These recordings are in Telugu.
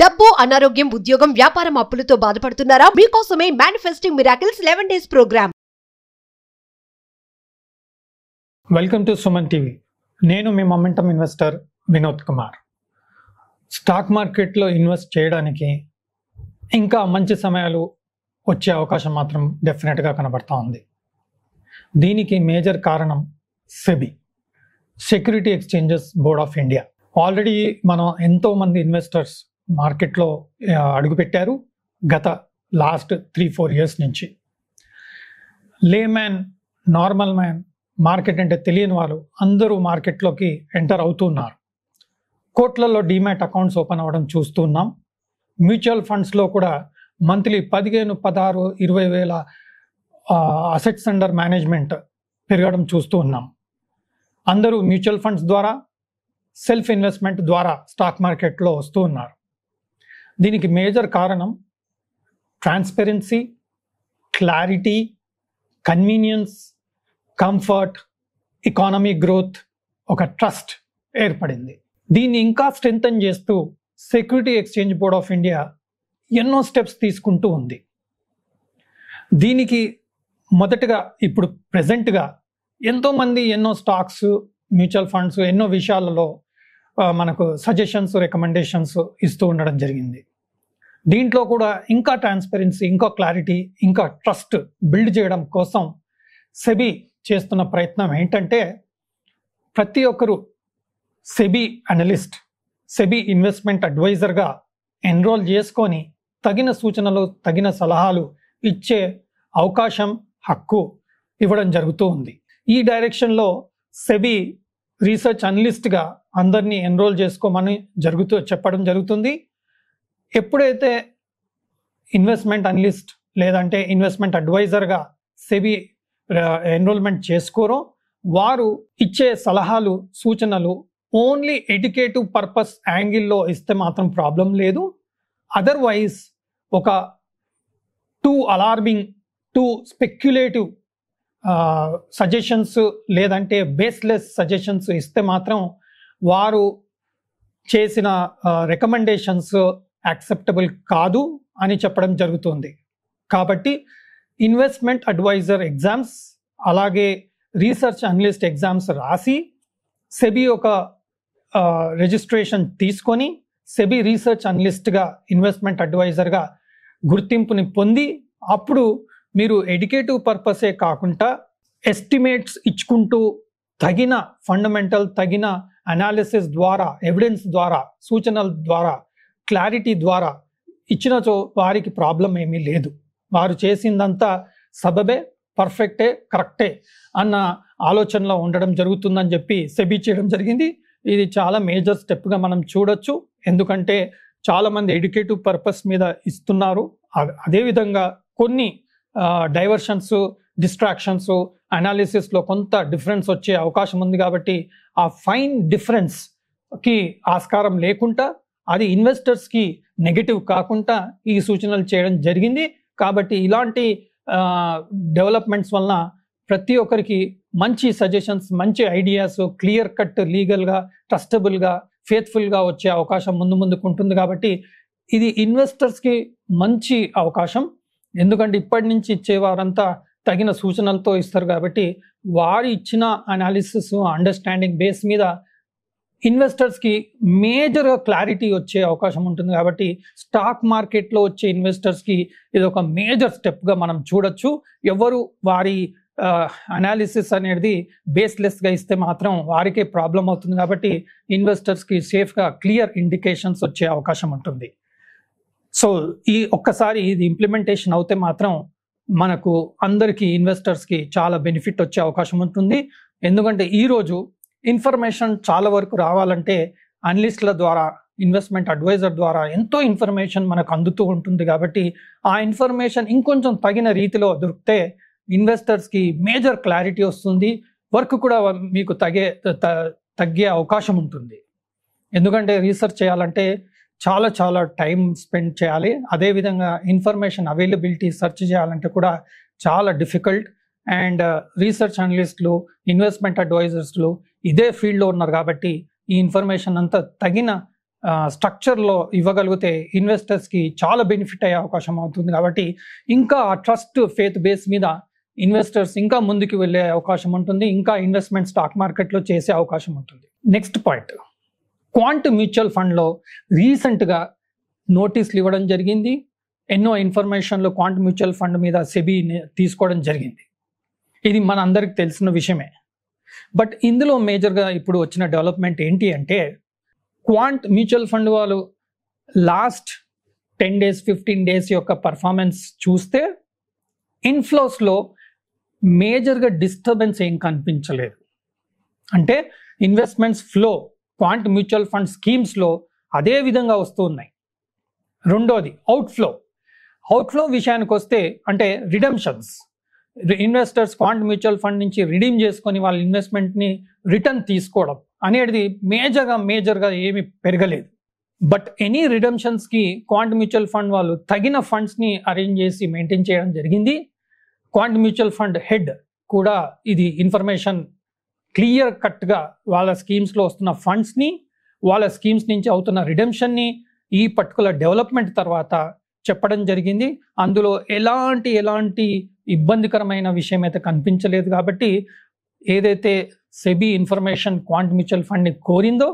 డబ్బు అనారోగ్యం ఉద్యోగం వ్యాపారం అప్పులతో బాధపడుతున్నారా మీకోసమే manifesting miracles eleven days program welcome to Suman TV నేను మీ momentum investor Vinod Kumar stock మార్కెట్లో ఇన్వెస్ట్ చేయడానికి ఇంకా మంచి సమయాలు వచ్చే అవకాశం మాత్రం డెఫినెట్గా కనబడతా ఉంది దీనికి మేజర్ కారణం SEBI security exchanges board of India already మనం ఎంతోమంది ఇన్వెస్టర్స్ మార్కెట్లో అడుగుపెట్టారు గత లాస్ట్ త్రీ ఫోర్ ఇయర్స్ నుంచి లే మ్యాన్ నార్మల్ మ్యాన్ మార్కెట్ అంటే తెలియని వాళ్ళు అందరూ మార్కెట్లోకి ఎంటర్ అవుతున్నారు కోట్లలో డీమ్యాట్ అకౌంట్స్ ఓపెన్ అవ్వడం చూస్తున్నాం మ్యూచువల్ ఫండ్స్లో కూడా మంత్లీ పదిహేను పదహారు ఇరవై వేల అసెట్స్ అండర్ మేనేజ్మెంట్ పెరగడం చూస్తూ ఉన్నాం అందరూ మ్యూచువల్ ఫండ్స్ ద్వారా సెల్ఫ్ ఇన్వెస్ట్మెంట్ ద్వారా స్టాక్ మార్కెట్లో వస్తూ ఉన్నారు దీనికి మేజర్ కారణం transparency clarity convenience comfort economy growth ఒక ట్రస్ట్ ఏర్పడింది దీన్ని ఇంకా స్ట్రెంగ్తన్ చేస్తూ security exchange board of India ఎన్నో స్టెప్స్ తీసుకుంటూ ఉంది దీనికి మొదటగా ఇప్పుడు ప్రజెంట్గా ఎంతోమంది ఎన్నో స్టాక్స్ మ్యూచువల్ ఫండ్స్ ఎన్నో విషయాలలో మనకు సజెషన్స్ రికమెండేషన్స్ ఇస్తూ ఉండడం జరిగింది దీంట్లో కూడా ఇంకా ట్రాన్స్పరెన్సీ ఇంకా క్లారిటీ ఇంకా ట్రస్ట్ బిల్డ్ చేయడం కోసం సెబీ చేస్తున్న ప్రయత్నం ఏంటంటే ప్రతి ఒక్కరూ సెబీ అనలిస్ట్ సెబీ ఇన్వెస్ట్మెంట్ అడ్వైజర్గా ఎన్రోల్ చేసుకొని తగిన సూచనలు తగిన సలహాలు ఇచ్చే అవకాశం హక్కు ఇవ్వడం జరుగుతూ ఉంది ఈ డైరెక్షన్లో సెబీ రీసెర్చ్ అనలిస్ట్గా అందరినీ ఎన్రోల్ చేసుకోమని జరుగుతూ చెప్పడం జరుగుతుంది ఎప్పుడైతే ఇన్వెస్ట్మెంట్ అనలిస్ట్ లేదంటే ఇన్వెస్ట్మెంట్ అడ్వైజర్గా సెబీ ఎన్రోల్మెంట్ చేసుకోరో వారు ఇచ్చే సలహాలు సూచనలు ఓన్లీ ఎడ్యుకేటివ్ పర్పస్ యాంగిల్లో ఇస్తే మాత్రం ప్రాబ్లం లేదు అదర్వైజ్ ఒక too alarming too speculative suggestions లేదంటే బేస్లెస్ సజెషన్స్ ఇస్తే మాత్రం వారు చేసిన రికమెండేషన్స్ యాక్సెప్టబుల్ కాదు అని చెప్పడం జరుగుతుంది కాబట్టి ఇన్వెస్ట్మెంట్ అడ్వైజర్ ఎగ్జామ్స్ అలాగే రీసెర్చ్ అనలిస్ట్ ఎగ్జామ్స్ రాసి సెబీ ఒక రిజిస్ట్రేషన్ తీసుకొని సెబీ రీసెర్చ్ అనలిస్ట్గా ఇన్వెస్ట్మెంట్ అడ్వైజర్గా గుర్తింపుని పొంది అప్పుడు మీరు ఎడ్యుకేటివ్ పర్పసే కాకుండా ఎస్టిమేట్స్ ఇచ్చుకుంటూ తగిన ఫండమెంటల్ తగిన అనాలిసిస్ ద్వారా ఎవిడెన్స్ ద్వారా సూచనల ద్వారా క్లారిటీ ద్వారా ఇచ్చినచో వారికి ప్రాబ్లం ఏమీ లేదు వారు చేసిందంతా సబబే పర్ఫెక్టే కరెక్టే అన్న ఆలోచనలో ఉండడం జరుగుతుందని చెప్పి సెబీ చేయడం జరిగింది ఇది చాలా మేజర్ స్టెప్గా మనం చూడొచ్చు ఎందుకంటే చాలామంది ఎడ్యుకేటివ్ పర్పస్ మీద ఇస్తున్నారు అదేవిధంగా కొన్ని డైవర్షన్స్ డిస్ట్రాక్షన్స్ అనాలిసిస్లో కొంత డిఫరెన్స్ వచ్చే అవకాశం ఉంది కాబట్టి ఆ ఫైన్ డిఫరెన్స్కి ఆస్కారం లేకుండా అది ఇన్వెస్టర్స్కి నెగిటివ్ కాకుండా ఈ సూచనలు చేయడం జరిగింది కాబట్టి ఇలాంటి డెవలప్మెంట్స్ వలన ప్రతి ఒక్కరికి మంచి సజెషన్స్ మంచి ఐడియాస్ క్లియర్ కట్ లీగల్గా ట్రస్టబుల్గా ఫేత్ఫుల్గా వచ్చే అవకాశం ముందు ముందుకు ఉంటుంది కాబట్టి ఇది ఇన్వెస్టర్స్కి మంచి అవకాశం ఎందుకంటే ఇప్పటి నుంచి ఇచ్చేవారంతా తగిన సూచనలతో ఇస్తారు కాబట్టి వారు ఇచ్చిన అనాలిసిస్ అండర్స్టాండింగ్ బేస్ మీద ఇన్వెస్టర్స్కి మేజర్ క్లారిటీ వచ్చే అవకాశం ఉంటుంది కాబట్టి స్టాక్ మార్కెట్లో వచ్చే ఇన్వెస్టర్స్కి ఇది ఒక మేజర్ స్టెప్గా మనం చూడొచ్చు ఎవరు వారి అనాలిసిస్ అనేది బేస్లెస్గా ఇస్తే మాత్రం వారికే ప్రాబ్లం అవుతుంది కాబట్టి ఇన్వెస్టర్స్కి సేఫ్గా క్లియర్ ఇండికేషన్స్ వచ్చే అవకాశం ఉంటుంది సో ఈ ఒక్కసారి ఇది ఇంప్లిమెంటేషన్ అవుతే మాత్రం మనకు అందరికీ ఇన్వెస్టర్స్కి చాలా బెనిఫిట్ వచ్చే అవకాశం ఉంటుంది ఎందుకంటే ఈరోజు ఇన్ఫర్మేషన్ చాలా వరకు రావాలంటే అనలిస్టుల ద్వారా ఇన్వెస్ట్మెంట్ అడ్వైజర్ ద్వారా ఎంతో ఇన్ఫర్మేషన్ మనకు అందుతూ ఉంటుంది కాబట్టి ఆ ఇన్ఫర్మేషన్ ఇంకొంచెం తగిన రీతిలో దొరికితే ఇన్వెస్టర్స్కి మేజర్ క్లారిటీ వస్తుంది వర్క్ కూడా మీకు తగే తగ్గే అవకాశం ఉంటుంది ఎందుకంటే రీసెర్చ్ చేయాలంటే చాలా చాలా టైం స్పెండ్ చేయాలి అదేవిధంగా ఇన్ఫర్మేషన్ అవైలబిలిటీ సెర్చ్ చేయాలంటే కూడా చాలా డిఫికల్ట్ అండ్ uh, రీసెర్చ్ అనలిస్టులు ఇన్వెస్ట్మెంట్ అడ్వైజర్స్లు ఇదే ఫీల్డ్లో ఉన్నారు కాబట్టి ఈ ఇన్ఫర్మేషన్ అంతా తగిన uh, స్ట్రక్చర్లో ఇవ్వగలిగితే ఇన్వెస్టర్స్కి చాలా బెనిఫిట్ అయ్యే అవకాశం అవుతుంది కాబట్టి ఇంకా ఆ ట్రస్ట్ ఫేత్ బేస్ మీద ఇన్వెస్టర్స్ ఇంకా ముందుకు వెళ్ళే అవకాశం ఉంటుంది ఇంకా ఇన్వెస్ట్మెంట్ స్టాక్ మార్కెట్లో చేసే అవకాశం ఉంటుంది నెక్స్ట్ పాయింట్ క్వాంట్ మ్యూచువల్ ఫండ్లో రీసెంట్గా నోటీసులు ఇవ్వడం జరిగింది ఎన్నో ఇన్ఫర్మేషన్లు క్వాంట్ మ్యూచువల్ ఫండ్ మీద సెబీ తీసుకోవడం జరిగింది ఇది మన అందరికి తెలిసిన విషయమే బట్ ఇందులో మేజర్గా ఇప్పుడు వచ్చిన డెవలప్మెంట్ ఏంటి అంటే క్వాంట్ మ్యూచువల్ ఫండ్ వాళ్ళు last ten days fifteen days యొక్క పర్ఫార్మెన్స్ చూస్తే ఇన్ఫ్లోస్లో మేజర్గా డిస్టర్బెన్స్ ఏం కనిపించలేదు అంటే investments flow quant mutual fund స్కీమ్స్లో అదే విధంగా వస్తూ ఉన్నాయి రెండోది అవుట్ఫ్లో అవుట్ఫ్లో విషయానికి వస్తే అంటే రిడమ్షన్స్ ఇన్వెస్టర్స్ క్వాంట్ మ్యూచువల్ ఫండ్ నుంచి రిడీమ్ చేసుకొని వాళ్ళ ఇన్వెస్ట్మెంట్ని రిటర్న్ తీసుకోవడం అనేది మేజర్గా మేజర్గా ఏమీ పెరగలేదు బట్ ఎనీ రిడమ్షన్స్కి క్వాంట్ మ్యూచువల్ ఫండ్ వాళ్ళు తగిన ఫండ్స్ని అరేంజ్ చేసి మెయింటైన్ చేయడం జరిగింది క్వాంట్ మ్యూచువల్ ఫండ్ హెడ్ కూడా ఇది ఇన్ఫర్మేషన్ క్లియర్ కట్గా వాళ్ళ స్కీమ్స్లో వస్తున్న ఫండ్స్ని వాళ్ళ స్కీమ్స్ నుంచి అవుతున్న రిడెంప్షన్ని ఈ పర్టికులర్ డెవలప్మెంట్ తర్వాత చెప్పడం జరిగింది అందులో ఎలాంటి ఎలాంటి ఇబ్బందికరమైన విషయం అయితే కనిపించలేదు కాబట్టి ఏదైతే సెబీ ఇన్ఫర్మేషన్ క్వాంట్ మ్యూచువల్ ఫండ్ని కోరిందో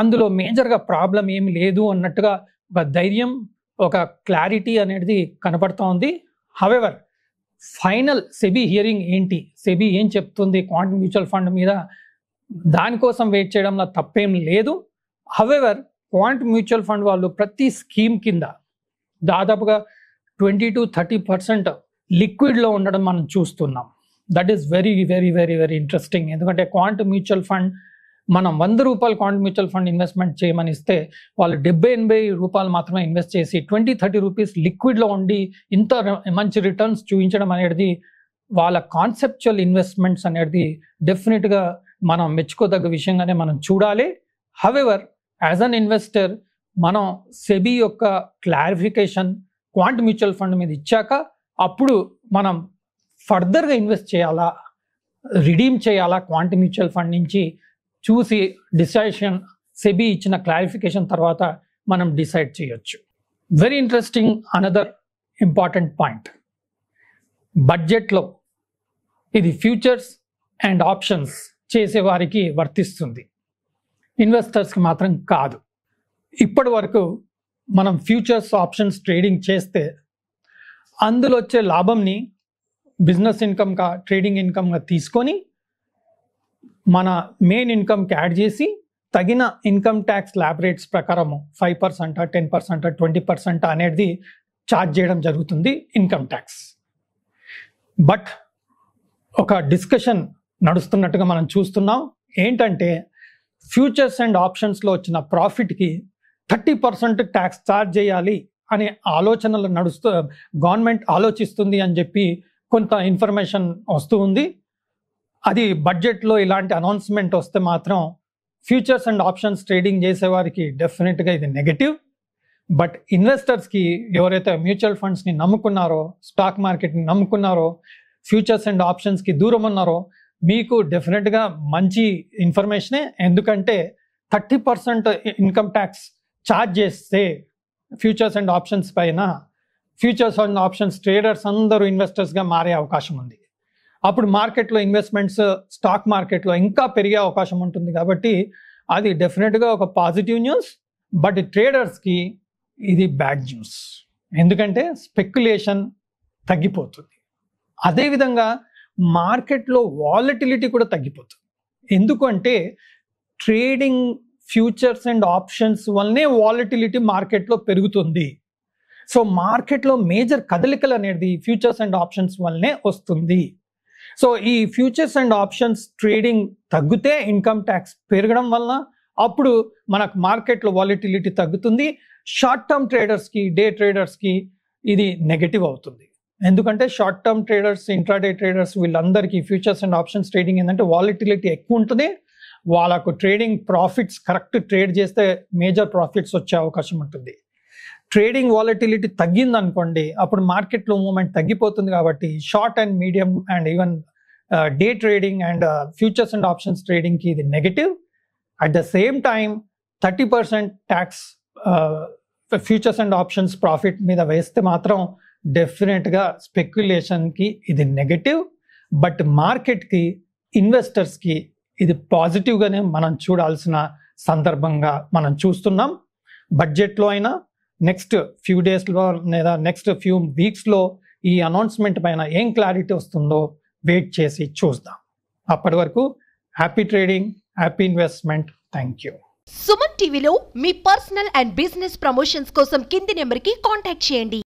అందులో మేజర్గా ప్రాబ్లం ఏమి లేదు అన్నట్టుగా ఒక ధైర్యం ఒక క్లారిటీ అనేది కనపడుతూ ఉంది హవెవర్ ఫైనల్ సెబీ హియరింగ్ ఏంటి సెబీ ఏం చెప్తుంది క్వాంట్ మ్యూచువల్ ఫండ్ మీద దానికోసం వెయిట్ చేయడంలో తప్పేం లేదు హవెవర్ క్వాంట్ మ్యూచువల్ ఫండ్ వాళ్ళు ప్రతి స్కీమ్ కింద దాదాపుగా ట్వంటీ టు థర్టీ పర్సెంట్ లిక్విడ్లో ఉండడం మనం చూస్తున్నాం that is very very very very interesting ఎందుకంటే క్వాంట్ మ్యూచువల్ ఫండ్ మనం వంద రూపాయలు కాంట్ మ్యూచువల్ ఫండ్ ఇన్వెస్ట్మెంట్ చేయమని ఇస్తే వాళ్ళు డెబ్బై ఎనభై రూపాయలు మాత్రమే ఇన్వెస్ట్ చేసి ట్వంటీ థర్టీ రూపీస్ లిక్విడ్లో ఉండి ఇంత మంచి రిటర్న్స్ చూపించడం అనేది వాళ్ళ కాన్సెప్చువల్ ఇన్వెస్ట్మెంట్స్ అనేది డెఫినెట్గా మనం మెచ్చుకోదగ్గ విషయంగానే మనం చూడాలి హవెవర్ యాజ్ అన్ ఇన్వెస్టర్ మనం సెబీ యొక్క క్లారిఫికేషన్ క్వాంట్ మ్యూచువల్ ఫండ్ మీద ఇచ్చాక అప్పుడు మనం ఫర్దర్గా ఇన్వెస్ట్ చేయాలా రిడీమ్ చేయాలా క్వాంట్ మ్యూచువల్ ఫండ్ నుంచి చూసి డిసైషన్ సెబీ ఇచ్చిన క్లారిఫికేషన్ తర్వాత మనం డిసైడ్ చేయొచ్చు very interesting another important point బడ్జెట్లో ఇది ఫ్యూచర్స్ అండ్ ఆప్షన్స్ చేసేవారికి వర్తిస్తుంది ఇన్వెస్టర్స్కి మాత్రం కాదు ఇప్పటి వరకు మనం ఫ్యూచర్స్ ఆప్షన్స్ ట్రేడింగ్ చేస్తే అందులో వచ్చే లాభంని బిజినెస్ ఇన్కమ్గా ట్రేడింగ్ ఇన్కమ్గా తీసుకొని మన మెయిన్ ఇన్కమ్కి యాడ్ చేసి తగిన ఇన్కమ్ ట్యాక్స్ ల్యాబ్ రేట్స్ ప్రకారం five percent ten percent twenty percent అనేది ఛార్జ్ చేయడం జరుగుతుంది ఇన్కమ్ ట్యాక్స్ బట్ ఒక డిస్కషన్ నడుస్తున్నట్టుగా మనం చూస్తున్నాం ఏంటంటే ఫ్యూచర్స్ అండ్ ఆప్షన్స్లో వచ్చిన ప్రాఫిట్కి థర్టీ పర్సెంట్ ట్యాక్స్ ఛార్జ్ చేయాలి అనే ఆలోచనలు నడుస్తూ గవర్నమెంట్ ఆలోచిస్తుంది అని చెప్పి కొంత ఇన్ఫర్మేషన్ వస్తూ ఉంది అది బడ్జెట్లో ఇలాంటి అనౌన్స్మెంట్ వస్తే మాత్రం ఫ్యూచర్స్ అండ్ ఆప్షన్స్ ట్రేడింగ్ చేసేవారికి డెఫినెట్గా ఇది నెగటివ్ బట్ ఇన్వెస్టర్స్కి ఎవరైతే మ్యూచువల్ ఫండ్స్ని నమ్ముకున్నారో స్టాక్ మార్కెట్ని నమ్ముకున్నారో ఫ్యూచర్స్ అండ్ ఆప్షన్స్కి దూరం ఉన్నారో మీకు డెఫినెట్గా మంచి ఇన్ఫర్మేషనే ఎందుకంటే thirty percent income tax charge చేస్తే ఫ్యూచర్స్ అండ్ ఆప్షన్స్ పైన ఫ్యూచర్స్ అండ్ ఆప్షన్స్ ట్రేడర్స్ అందరూ ఇన్వెస్టర్స్గా మారే అవకాశం ఉంది అప్పుడు మార్కెట్లో ఇన్వెస్ట్మెంట్స్ స్టాక్ మార్కెట్లో ఇంకా పెరిగే అవకాశం ఉంటుంది కాబట్టి అది డెఫినెట్గా ఒక పాజిటివ్ న్యూస్ బట్ ట్రేడర్స్కి ఇది బ్యాడ్ న్యూస్ ఎందుకంటే స్పెక్యులేషన్ తగ్గిపోతుంది అదేవిధంగా మార్కెట్లో వాలటిలిటీ కూడా తగ్గిపోతుంది ఎందుకంటే ట్రేడింగ్ ఫ్యూచర్స్ అండ్ ఆప్షన్స్ వల్లనే వాలటిలిటీ మార్కెట్లో పెరుగుతుంది సో మార్కెట్లో మేజర్ కదలికలు అనేది ఫ్యూచర్స్ అండ్ ఆప్షన్స్ వల్లనే వస్తుంది సో ఈ ఫ్యూచర్స్ అండ్ ఆప్షన్స్ ట్రేడింగ్ తగ్గితే ఇన్కమ్ ట్యాక్స్ పెరగడం వలన అప్పుడు మనకు మార్కెట్లో వాలిటిలిటీ తగ్గుతుంది షార్ట్ టర్మ్ ట్రేడర్స్కి డే ట్రేడర్స్కి ఇది నెగటివ్ అవుతుంది ఎందుకంటే short term traders intraday traders వీళ్ళందరికీ ఫ్యూచర్స్ అండ్ ఆప్షన్స్ ట్రేడింగ్ ఏంటంటే వాలిటిలిటీ ఎక్కువ ఉంటుంది వాళ్ళకు ట్రేడింగ్ ప్రాఫిట్స్ కరెక్ట్ ట్రేడ్ చేస్తే మేజర్ ప్రాఫిట్స్ వచ్చే అవకాశం ఉంటుంది ట్రేడింగ్ వాలటిలిటీ తగ్గింది అనుకోండి అప్పుడు మార్కెట్లో మూమెంట్ తగ్గిపోతుంది కాబట్టి short and medium and even day trading and futures and options ట్రేడింగ్కి ఇది negative at the same time thirty percent tax futures and options profit మీద వేస్తే మాత్రం డెఫినెట్గా స్పెక్యులేషన్కి ఇది నెగటివ్ బట్ మార్కెట్కి ఇన్వెస్టర్స్కి ఇది పాజిటివ్గానే మనం చూడాల్సిన సందర్భంగా మనం చూస్తున్నాం బడ్జెట్లో అయినా నెక్స్ట్ ఫ్యూ డేస్లో లేదా నెక్స్ట్ ఫ్యూ వీక్స్లో ఈ అనౌన్స్మెంట్ పైన ఏం క్లారిటీ వస్తుందో వెయిట్ చేసి చూద్దాం అప్పటి వరకు happy trading happy investment thank you Suman టీవీలో మీ పర్సనల్ అండ్ బిజినెస్ ప్రమోషన్స్ కోసం కింది నెంబర్కి కాంటాక్ట్ చేయండి